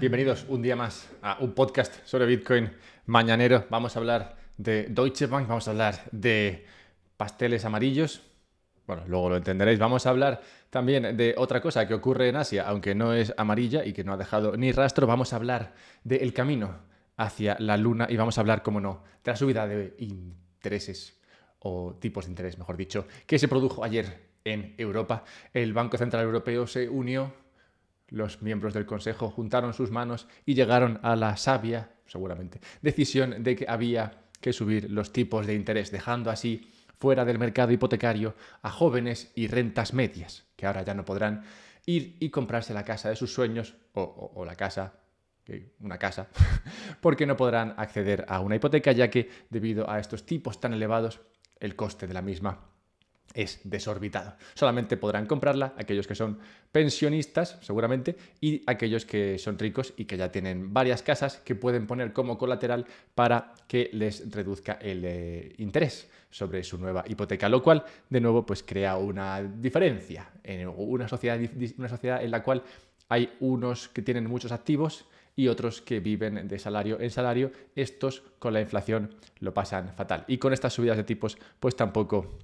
bienvenidos un día más a un podcast sobre Bitcoin mañanero. Vamos a hablar de Deutsche Bank, vamos a hablar de pasteles amarillos. Bueno, luego lo entenderéis. Vamos a hablar también de otra cosa que ocurre en Asia, aunque no es amarilla y que no ha dejado ni rastro. Vamos a hablar del camino hacia la luna y vamos a hablar, como no, de la subida de intereses o tipos de interés, mejor dicho, que se produjo ayer en Europa. El Banco Central Europeo se unió los miembros del Consejo juntaron sus manos y llegaron a la sabia, seguramente, decisión de que había que subir los tipos de interés, dejando así fuera del mercado hipotecario a jóvenes y rentas medias, que ahora ya no podrán ir y comprarse la casa de sus sueños o, o la casa una casa, porque no podrán acceder a una hipoteca ya que debido a estos tipos tan elevados el coste de la misma es desorbitado. Solamente podrán comprarla aquellos que son pensionistas, seguramente, y aquellos que son ricos y que ya tienen varias casas que pueden poner como colateral para que les reduzca el eh, interés sobre su nueva hipoteca, lo cual, de nuevo, pues crea una diferencia en una sociedad, una sociedad en la cual hay unos que tienen muchos activos y otros que viven de salario en salario. Estos con la inflación lo pasan fatal. Y con estas subidas de tipos, pues tampoco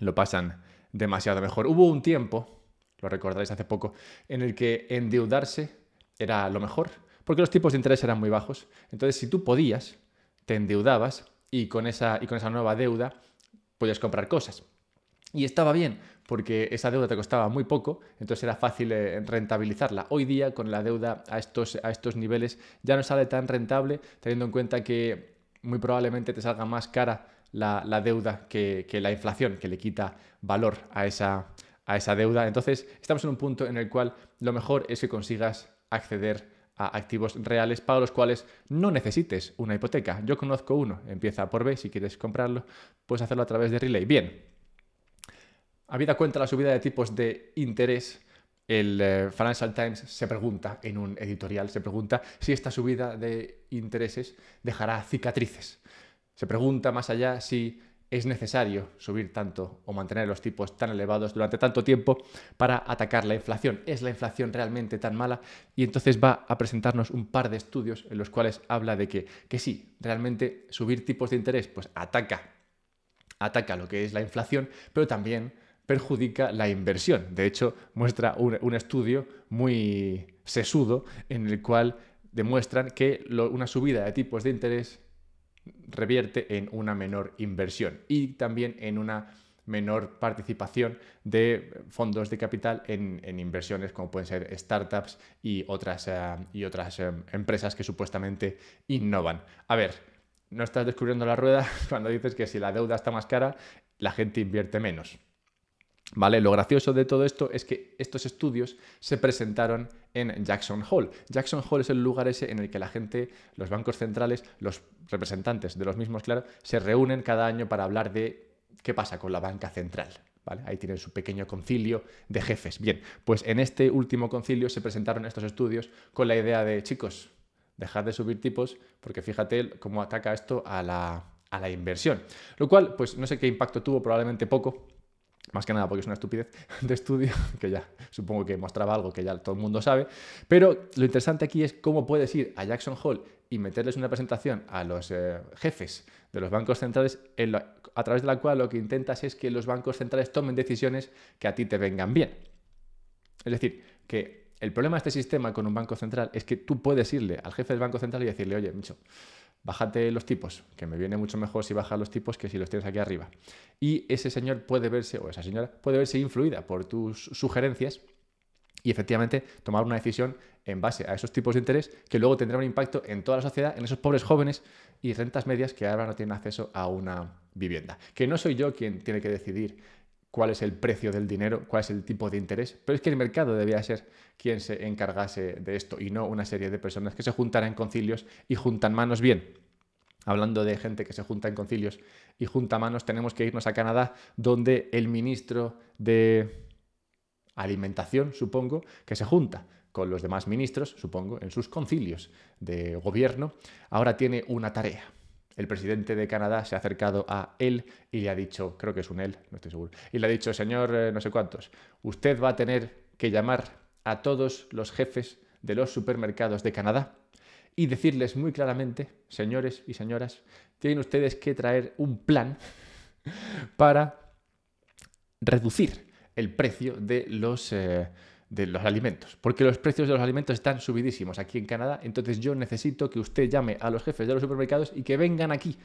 lo pasan demasiado mejor. Hubo un tiempo, lo recordáis hace poco, en el que endeudarse era lo mejor, porque los tipos de interés eran muy bajos. Entonces, si tú podías, te endeudabas y con esa, y con esa nueva deuda podías comprar cosas. Y estaba bien, porque esa deuda te costaba muy poco, entonces era fácil eh, rentabilizarla. Hoy día, con la deuda a estos, a estos niveles, ya no sale tan rentable, teniendo en cuenta que muy probablemente te salga más cara la, deuda que, la inflación, que le quita valor a esa, a esa deuda. Entonces, estamos en un punto en el cual lo mejor es que consigas acceder a activos reales para los cuales no necesites una hipoteca. Yo conozco uno, empieza por B, si quieres comprarlo, puedes hacerlo a través de Relay. Bien, habida cuenta la subida de tipos de interés, el eh, Financial Times se pregunta, en un editorial, se pregunta si esta subida de intereses dejará cicatrices. Se pregunta más allá si es necesario subir tanto o mantener los tipos tan elevados durante tanto tiempo para atacar la inflación. ¿Es la inflación realmente tan mala? Y entonces va a presentarnos un par de estudios en los cuales habla de que, sí, realmente subir tipos de interés pues ataca, ataca lo que es la inflación, pero también perjudica la inversión. De hecho, muestra un, estudio muy sesudo en el cual demuestran que una subida de tipos de interés revierte en una menor inversión y también en una menor participación de fondos de capital en, inversiones como pueden ser startups y otras, eh, y otras eh, empresas que supuestamente innovan. A ver, no estás descubriendo la rueda cuando dices que si la deuda está más cara, la gente invierte menos. ¿Vale? Lo gracioso de todo esto es que estos estudios se presentaron en Jackson Hole. Jackson Hole es el lugar ese en el que la gente, los bancos centrales, los representantes de los mismos, claro, se reúnen cada año para hablar de qué pasa con la banca central. ¿Vale? Ahí tienen su pequeño concilio de jefes. Bien, pues en este último concilio se presentaron estos estudios con la idea de, chicos, dejad de subir tipos porque fíjate cómo ataca esto a la, a la inversión. Lo cual, pues no sé qué impacto tuvo, probablemente poco, más que nada porque es una estupidez de estudio, que ya supongo que mostraba algo que ya todo el mundo sabe, pero lo interesante aquí es cómo puedes ir a Jackson Hole y meterles una presentación a los eh, jefes de los bancos centrales a través de la cual lo que intentas es que los bancos centrales tomen decisiones que a ti te vengan bien. Es decir, que el problema de este sistema con un banco central es que tú puedes irle al jefe del banco central y decirle, oye, Micho, bájate los tipos, que me viene mucho mejor si bajas los tipos que si los tienes aquí arriba. Y ese señor puede verse, o esa señora puede verse influida por tus sugerencias y efectivamente tomar una decisión en base a esos tipos de interés que luego tendrá un impacto en toda la sociedad, en esos pobres jóvenes y rentas medias que ahora no tienen acceso a una vivienda. Que no soy yo quien tiene que decidir cuál es el precio del dinero, cuál es el tipo de interés, pero es que el mercado debía ser quien se encargase de esto y no una serie de personas que se juntaran en concilios y juntan manos bien. Hablando de gente que se junta en concilios y junta manos, tenemos que irnos a Canadá, donde el ministro de alimentación, supongo, que se junta con los demás ministros, supongo, en sus concilios de gobierno, ahora tiene una tarea el presidente de Canadá se ha acercado a él y le ha dicho, creo que es un él, no estoy seguro, y le ha dicho, señor eh, no sé cuántos, usted va a tener que llamar a todos los jefes de los supermercados de Canadá y decirles muy claramente, señores y señoras, tienen ustedes que traer un plan para reducir el precio de los... Eh, de los alimentos, porque los precios de los alimentos están subidísimos aquí en Canadá, entonces yo necesito que usted llame a los jefes de los supermercados y que vengan aquí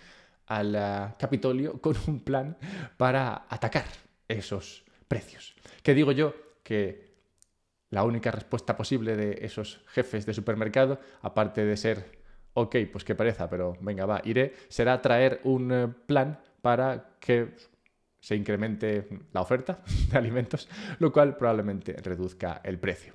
al ah, Capitolio con un plan para atacar esos precios. Que digo yo que la única respuesta posible de esos jefes de supermercado, aparte de ser, ok, pues que pareza pero venga, va, iré, será traer un eh, plan para que se incremente la oferta de alimentos, lo cual probablemente reduzca el precio.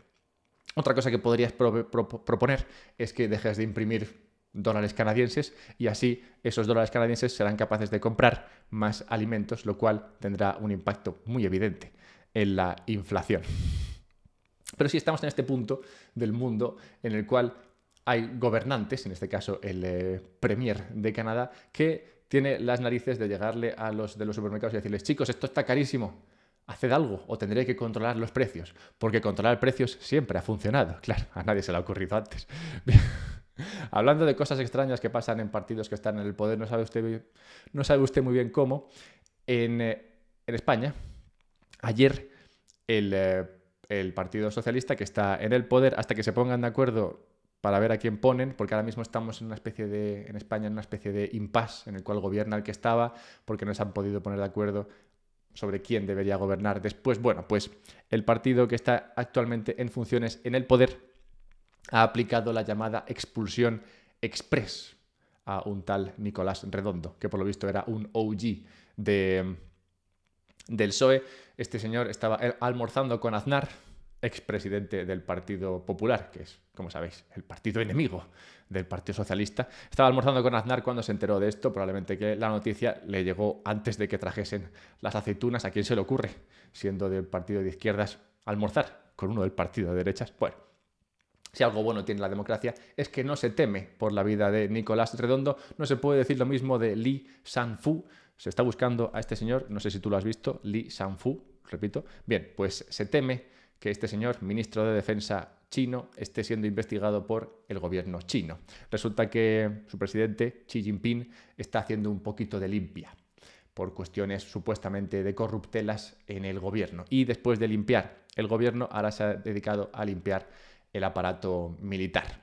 Otra cosa que podrías proponer es que dejes de imprimir dólares canadienses y así esos dólares canadienses serán capaces de comprar más alimentos, lo cual tendrá un impacto muy evidente en la inflación. Pero si estamos en este punto del mundo en el cual hay gobernantes, en este caso el eh, Premier de Canadá, que tiene las narices de llegarle a los de los supermercados y decirles, chicos, esto está carísimo, haced algo o tendré que controlar los precios, porque controlar precios siempre ha funcionado, claro, a nadie se le ha ocurrido antes. Hablando de cosas extrañas que pasan en partidos que están en el poder, no sabe usted, no muy bien cómo, en, eh, España, ayer el, eh, el Partido Socialista, que está en el poder, hasta que se pongan de acuerdo para ver a quién ponen, porque ahora mismo estamos en una especie de, en España, en una especie de impasse en el cual gobierna el que estaba, porque no se han podido poner de acuerdo sobre quién debería gobernar. Después, bueno, pues el partido que está actualmente en funciones en el poder ha aplicado la llamada expulsión express a un tal Nicolás Redondo, que por lo visto era un OG de, del PSOE. Este señor estaba eh, almorzando con Aznar, expresidente del Partido Popular, que es, como sabéis, el partido enemigo del Partido Socialista. Estaba almorzando con Aznar cuando se enteró de esto, probablemente que la noticia le llegó antes de que trajesen las aceitunas, a quién se le ocurre, siendo del partido de izquierdas, almorzar con uno del partido de derechas. Bueno, si algo bueno tiene la democracia es que no se teme por la vida de Nicolás Redondo, no se puede decir lo mismo de Lee Sanfu. Se está buscando a este señor, no sé si tú lo has visto, Lee Sanfu, repito. Bien, pues se teme que este señor, ministro de Defensa chino, esté siendo investigado por el gobierno chino. Resulta que su presidente, Xi Jinping, está haciendo un poquito de limpia por cuestiones supuestamente de corruptelas en el gobierno. Y después de limpiar el gobierno, ahora se ha dedicado a limpiar el aparato militar.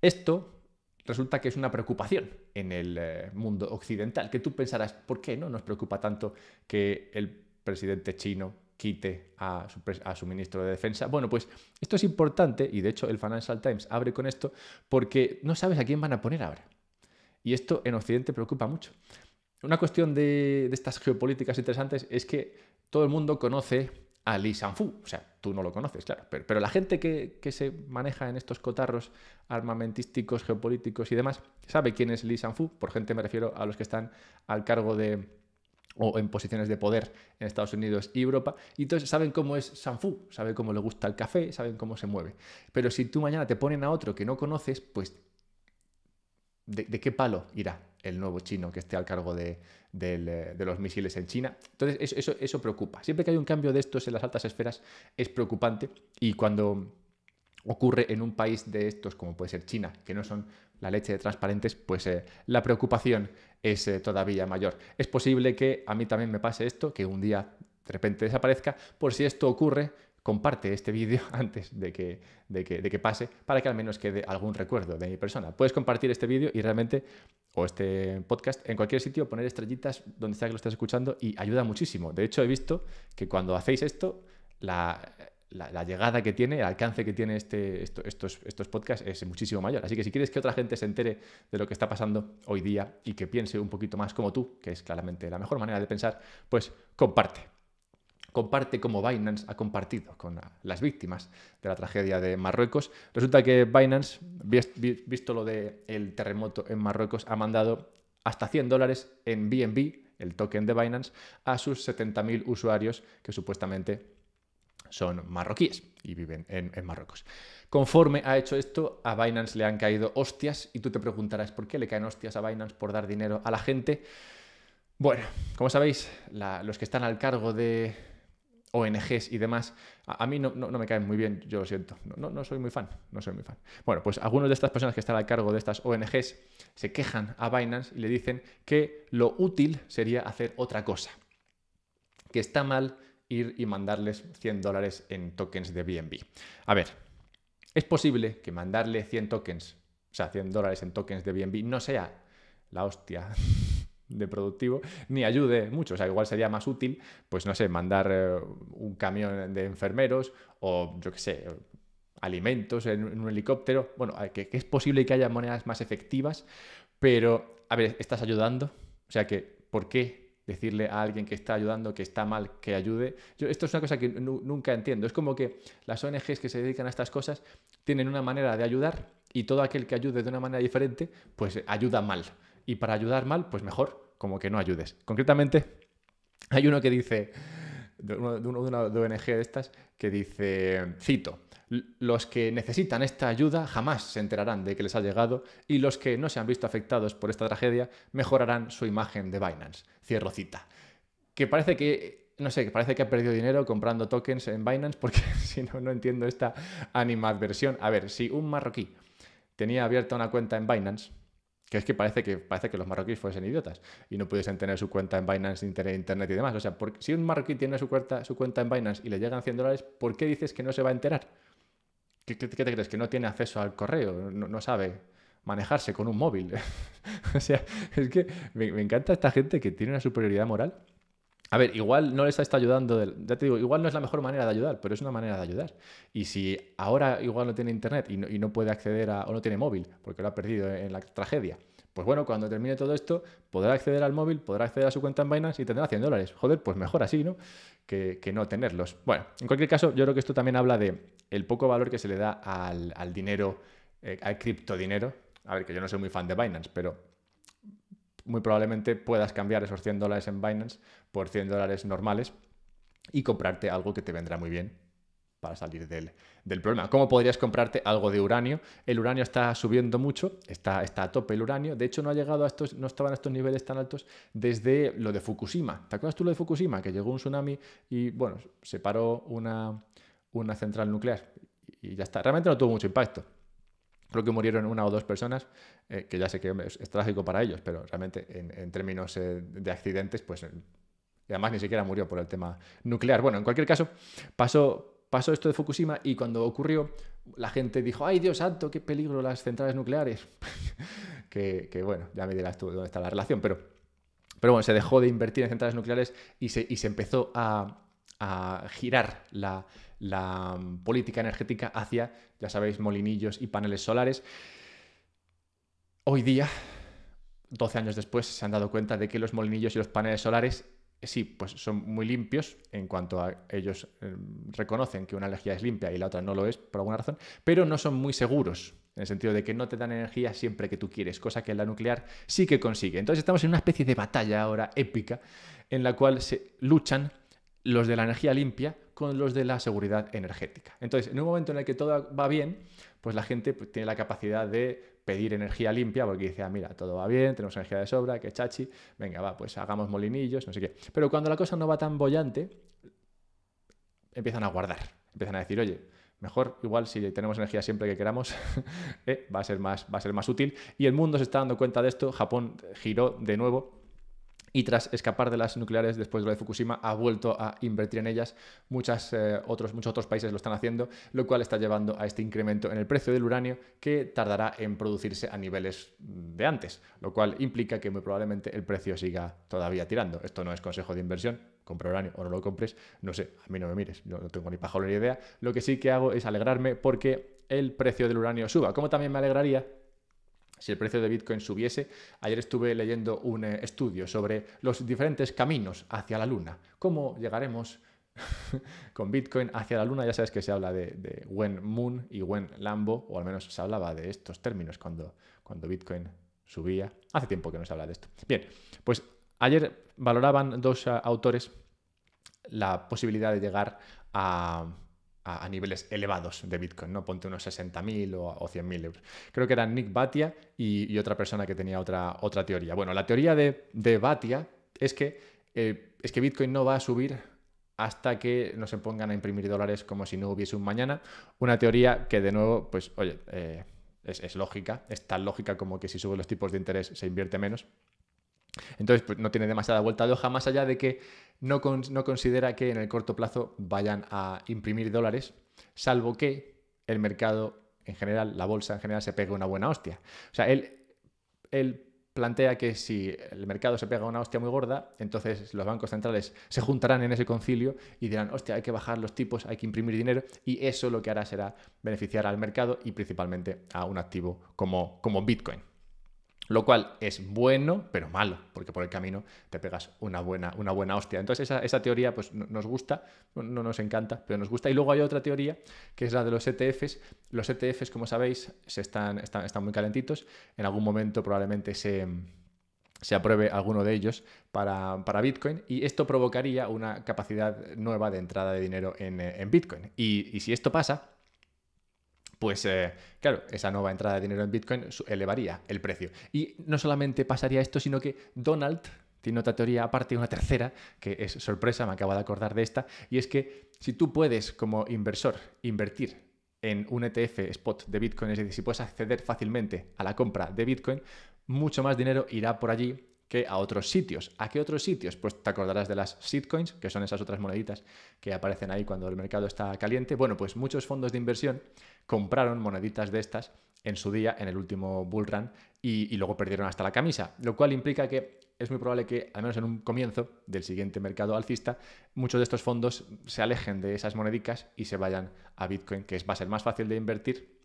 Esto resulta que es una preocupación en el eh, mundo occidental, que tú pensarás, ¿por qué no nos preocupa tanto que el presidente chino quite a su, ministro de Defensa. Bueno, pues esto es importante y de hecho el Financial Times abre con esto porque no sabes a quién van a poner ahora. Y esto en Occidente preocupa mucho. Una cuestión de, estas geopolíticas interesantes es que todo el mundo conoce a Lee Sanfu. O sea, tú no lo conoces, claro, pero, la gente que, se maneja en estos cotarros armamentísticos, geopolíticos y demás, sabe quién es Lee Sanfu. Por gente me refiero a los que están al cargo de o en posiciones de poder en Estados Unidos y Europa, y entonces saben cómo es Sanfu, saben cómo le gusta el café, saben cómo se mueve. Pero si tú mañana te ponen a otro que no conoces, pues ¿de, qué palo irá el nuevo chino que esté al cargo eh, de, los misiles en China? Entonces eso, eso, eso preocupa. Siempre que hay un cambio de estos en las altas esferas es preocupante y cuando ocurre en un país de estos, como puede ser China, que no son la leche de transparentes, pues eh, la preocupación es eh, todavía mayor. Es posible que a mí también me pase esto, que un día de repente desaparezca. Por si esto ocurre, comparte este vídeo antes de que, de que, de que pase, para que al menos quede algún recuerdo de mi persona. Puedes compartir este vídeo y realmente, o este podcast, en cualquier sitio, poner estrellitas donde sea que lo estés escuchando y ayuda muchísimo. De hecho, he visto que cuando hacéis esto, la, la, llegada que tiene, el alcance que tiene este, estos, estos podcasts es muchísimo mayor. Así que si quieres que otra gente se entere de lo que está pasando hoy día y que piense un poquito más como tú, que es claramente la mejor manera de pensar, pues comparte. Comparte como Binance ha compartido con las víctimas de la tragedia de Marruecos. Resulta que Binance, visto lo del terremoto en Marruecos, ha mandado hasta 100 dólares en BNB, el token de Binance, a sus 70.000 usuarios que supuestamente son marroquíes y viven en, en, Marruecos. Conforme ha hecho esto, a Binance le han caído hostias y tú te preguntarás por qué le caen hostias a Binance por dar dinero a la gente. Bueno, como sabéis, los que están al cargo de ONGs y demás, a, mí no, me caen muy bien, yo lo siento, no, soy muy fan, no soy muy fan. Bueno, pues algunas de estas personas que están al cargo de estas ONGs se quejan a Binance y le dicen que lo útil sería hacer otra cosa, que está mal ir y mandarles 100 dólares en tokens de BNB. A ver, es posible que mandarle 100 tokens, o sea, 100 dólares en tokens de BNB no sea la hostia de productivo, ni ayude mucho. O sea, igual sería más útil, pues no sé, mandar eh, un camión de enfermeros o yo qué sé, alimentos en, un helicóptero. Bueno, que, que es posible que haya monedas más efectivas, pero, a ver, ¿estás ayudando? O sea, que, ¿por qué decirle a alguien que está ayudando, que está mal, que ayude. esto es una cosa que nunca entiendo. Es como que las ONGs que se dedican a estas cosas tienen una manera de ayudar y todo aquel que ayude de una manera diferente, pues eh, ayuda mal. Y para ayudar mal, pues mejor, como que no ayudes. Concretamente, hay uno que dice, de de una ONG de estas, que dice, cito, los que necesitan esta ayuda jamás se enterarán de que les ha llegado y los que no se han visto afectados por esta tragedia mejorarán su imagen de Binance. Cierro cita. Que parece que, no sé, que parece que ha perdido dinero comprando tokens en Binance porque si no, no entiendo esta animadversión. A ver, si un marroquí tenía abierta una cuenta en Binance, que es que parece que, parece que los marroquíes fuesen idiotas y no pudiesen tener su cuenta en Binance, internet, internet y demás. O sea, si un marroquí tiene su cuenta, su cuenta en Binance y le llegan 100 dólares, ¿por qué dices que no se va a enterar? ¿Qué, te crees? ¿Que no tiene acceso al correo? no, sabe manejarse con un móvil. o sea, es que me, encanta esta gente que tiene una superioridad moral. A ver, igual no les está ayudando, ya te digo, igual no es la mejor manera de ayudar, pero es una manera de ayudar. Y si ahora igual no tiene internet y no, y no puede acceder a, o no tiene móvil, porque lo ha perdido en la tragedia, pues bueno, cuando termine todo esto, podrá acceder al móvil, podrá acceder a su cuenta en Binance y tendrá 100 dólares. Joder, pues mejor así, ¿no? Que, no tenerlos. Bueno, en cualquier caso, yo creo que esto también habla de el poco valor que se le da al, dinero, eh, al criptodinero. A ver, que yo no soy muy fan de Binance, pero muy probablemente puedas cambiar esos 100 dólares en Binance por 100 dólares normales y comprarte algo que te vendrá muy bien para salir del, problema. ¿Cómo podrías comprarte algo de uranio? El uranio está subiendo mucho, está, está a tope el uranio. De hecho, no ha llegado a estos, no estaban estos niveles tan altos desde lo de Fukushima. ¿Te acuerdas tú lo de Fukushima? Que llegó un tsunami y, bueno, se paró una, una central nuclear y ya está. Realmente no tuvo mucho impacto. Creo que murieron una o dos personas, eh, que ya sé que es, trágico para ellos, pero realmente en, términos eh, de accidentes, pues... Eh, y además ni siquiera murió por el tema nuclear. Bueno, en cualquier caso, pasó, pasó esto de Fukushima y cuando ocurrió, la gente dijo, ay Dios santo, qué peligro las centrales nucleares. que, bueno, ya me dirás tú dónde está la relación, pero, pero bueno, se dejó de invertir en centrales nucleares y se, empezó a, girar la, la política energética hacia, ya sabéis, molinillos y paneles solares. Hoy día, 12 años después, se han dado cuenta de que los molinillos y los paneles solares eh, sí, pues son muy limpios en cuanto a ellos eh, reconocen que una energía es limpia y la otra no lo es por alguna razón, pero no son muy seguros. En el sentido de que no te dan energía siempre que tú quieres, cosa que la nuclear sí que consigue. Entonces estamos en una especie de batalla ahora épica en la cual se luchan los de la energía limpia con los de la seguridad energética. Entonces, en un momento en el que todo va bien, pues la gente pues, tiene la capacidad de pedir energía limpia porque dice, ah, mira, todo va bien, tenemos energía de sobra, que chachi, venga, va, pues hagamos molinillos, no sé qué. Pero cuando la cosa no va tan bollante, empiezan a guardar, empiezan a decir, oye, mejor igual si tenemos energía siempre que queramos eh, va a ser más va a ser más útil y el mundo se está dando cuenta de esto Japón giró de nuevo y tras escapar de las nucleares después de la de Fukushima ha vuelto a invertir en ellas. Muchas, eh, otros, muchos otros países lo están haciendo, lo cual está llevando a este incremento en el precio del uranio que tardará en producirse a niveles de antes, lo cual implica que muy probablemente el precio siga todavía tirando. Esto no es consejo de inversión, compra uranio o no lo compres, no sé, a mí no me mires, no tengo ni pajolera idea. Lo que sí que hago es alegrarme porque el precio del uranio suba, como también me alegraría si el precio de Bitcoin subiese. Ayer estuve leyendo un eh, estudio sobre los diferentes caminos hacia la Luna. ¿Cómo llegaremos con Bitcoin hacia la Luna? Ya sabes que se habla de, de Moon y Gwen Lambo, o al menos se hablaba de estos términos cuando, cuando Bitcoin subía. Hace tiempo que no se habla de esto. Bien, pues ayer valoraban dos eh, autores la posibilidad de llegar a a, niveles elevados de Bitcoin, ¿no? Ponte unos 60.000 o, 100.000 euros. Creo que eran Nick Batia y, otra persona que tenía otra, otra teoría. Bueno, la teoría de, Batia es que, eh, es que Bitcoin no va a subir hasta que no se pongan a imprimir dólares como si no hubiese un mañana. Una teoría que, de nuevo, pues, oye, eh, es, es, lógica, es tan lógica como que si suben los tipos de interés se invierte menos. Entonces, pues, no tiene demasiada vuelta de hoja, más allá de que no, considera que en el corto plazo vayan a imprimir dólares, salvo que el mercado en general, la bolsa en general, se pegue una buena hostia. O sea, él, él plantea que si el mercado se pega una hostia muy gorda, entonces los bancos centrales se juntarán en ese concilio y dirán, hostia, hay que bajar los tipos, hay que imprimir dinero, y eso lo que hará será beneficiar al mercado y principalmente a un activo como Bitcoin. Lo cual es bueno, pero malo, porque por el camino te pegas una buena, una buena hostia. Entonces esa, teoría pues, nos gusta, no nos encanta, pero nos gusta. Y luego hay otra teoría, que es la de los ETFs. Los ETFs, como sabéis, se están, están, están muy calentitos. En algún momento probablemente se apruebe alguno de ellos para, Bitcoin y esto provocaría una capacidad nueva de entrada de dinero en, Bitcoin. Y, y si esto pasa, pues eh, claro, esa nueva entrada de dinero en Bitcoin elevaría el precio. Y no solamente pasaría esto, sino que Donald tiene otra teoría aparte, una tercera, que es sorpresa, me acabo de acordar de esta, y es que si tú puedes como inversor invertir en un ETF spot de Bitcoin, es decir, si puedes acceder fácilmente a la compra de Bitcoin, mucho más dinero irá por allí a otros sitios. ¿A qué otros sitios? Pues te acordarás de las Sitcoins, que son esas otras moneditas que aparecen ahí cuando el mercado está caliente. Bueno, pues muchos fondos de inversión compraron moneditas de estas en su día, en el último bull run, y, luego perdieron hasta la camisa, lo cual implica que es muy probable que, al menos en un comienzo del siguiente mercado alcista, muchos de estos fondos se alejen de esas monedicas y se vayan a Bitcoin, que va a ser más fácil de invertir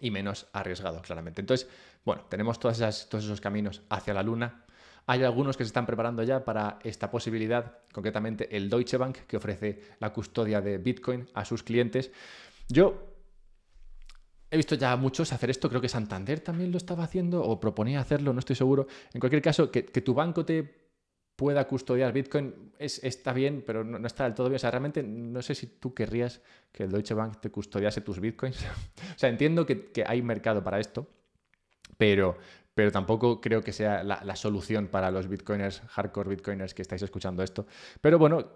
y menos arriesgado, claramente. Entonces, bueno, tenemos todos esos caminos hacia la luna, hay algunos que se están preparando ya para esta posibilidad, concretamente el Deutsche Bank, que ofrece la custodia de Bitcoin a sus clientes. Yo he visto ya muchos hacer esto, creo que Santander también lo estaba haciendo o proponía hacerlo, no estoy seguro. En cualquier caso, que, tu banco te pueda custodiar Bitcoin es, está bien, pero no, está del todo bien. O sea, realmente no sé si tú querrías que el Deutsche Bank te custodiase tus Bitcoins. o sea, entiendo que hay mercado para esto, pero, pero tampoco creo que sea la, solución para los bitcoiners, hardcore bitcoiners que estáis escuchando esto. Pero bueno,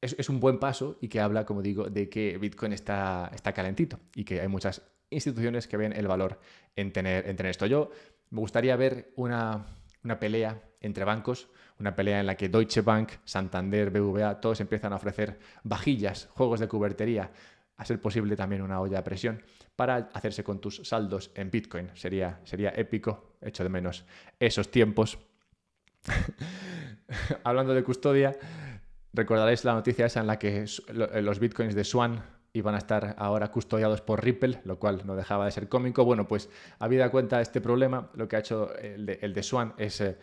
es, un buen paso y que habla, como digo, de que Bitcoin está, calentito y que hay muchas instituciones que ven el valor en tener, en esto. Yo me gustaría ver una, una pelea entre bancos, una pelea en la que Deutsche Bank, Santander, BVA, todos empiezan a ofrecer vajillas, juegos de cubertería hacer ser posible también una olla de presión para hacerse con tus saldos en Bitcoin. Sería, sería épico, echo de menos esos tiempos. Hablando de custodia, recordaréis la noticia esa en la que eh, los Bitcoins de Swan iban a estar ahora custodiados por Ripple, lo cual no dejaba de ser cómico. Bueno, pues habida cuenta de este problema, lo que ha hecho el de, Swan es eh,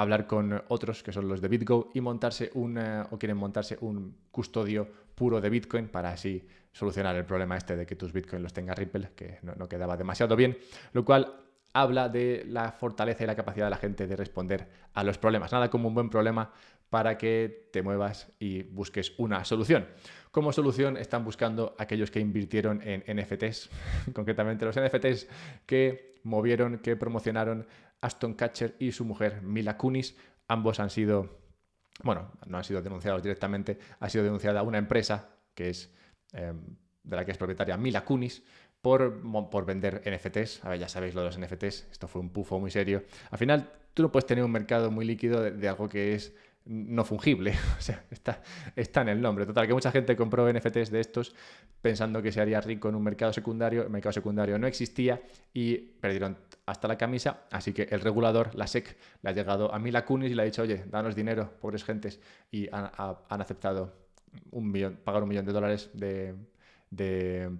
hablar con otros que son los de BitGo y montarse un, eh, o quieren montarse un custodio puro de Bitcoin para así solucionar el problema este de que tus Bitcoin los tenga Ripple, que no, no quedaba demasiado bien, lo cual habla de la fortaleza y la capacidad de la gente de responder a los problemas. Nada como un buen problema para que te muevas y busques una solución. Como solución están buscando aquellos que invirtieron en NFTs, concretamente los NFTs que movieron, que promocionaron Aston Catcher y su mujer Mila Kunis. Ambos han sido, bueno, no han sido denunciados directamente, ha sido denunciada una empresa que es em, de la que es propietaria Mila Kunis, por, por, vender NFTs. A ver, ya sabéis lo de los NFTs, esto fue un pufo muy serio. Al final, tú no puedes tener un mercado muy líquido de algo que es no fungible. O sea, está, está en el nombre. Total, que mucha gente compró NFTs de estos pensando que se haría rico en un mercado secundario. El mercado secundario no existía y perdieron hasta la camisa. Así que el regulador, la SEC, le ha llegado a Mila y le ha dicho, oye, danos dinero, pobres gentes. Y han, aceptado millón, pagar un millón de dólares de,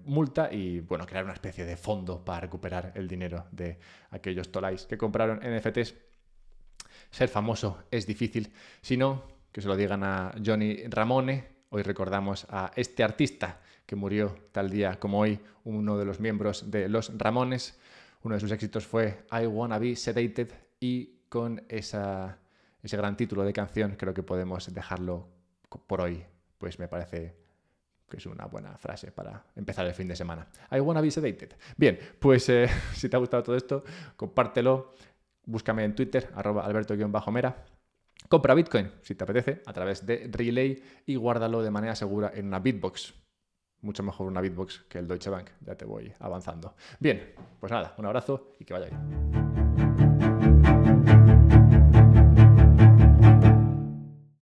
multa y bueno, crear una especie de fondo para recuperar el dinero de aquellos tolais que compraron NFTs ser famoso es difícil, sino que se lo digan a Johnny Ramone. Hoy recordamos a este artista que murió tal día como hoy, uno de los miembros de Los Ramones. Uno de sus éxitos fue I Wanna Be Sedated y con esa, ese gran título de canción creo que podemos dejarlo por hoy, pues me parece que es una buena frase para empezar el fin de semana. I wanna be sedated. Bien, pues eh, si te ha gustado todo esto, compártelo, búscame en Twitter, arroba alberto-mera. Compra Bitcoin, si te apetece, a través de Relay y guárdalo de manera segura en una Bitbox. Mucho mejor una Bitbox que el Deutsche Bank, ya te voy avanzando. Bien, pues nada, un abrazo y que vaya bien.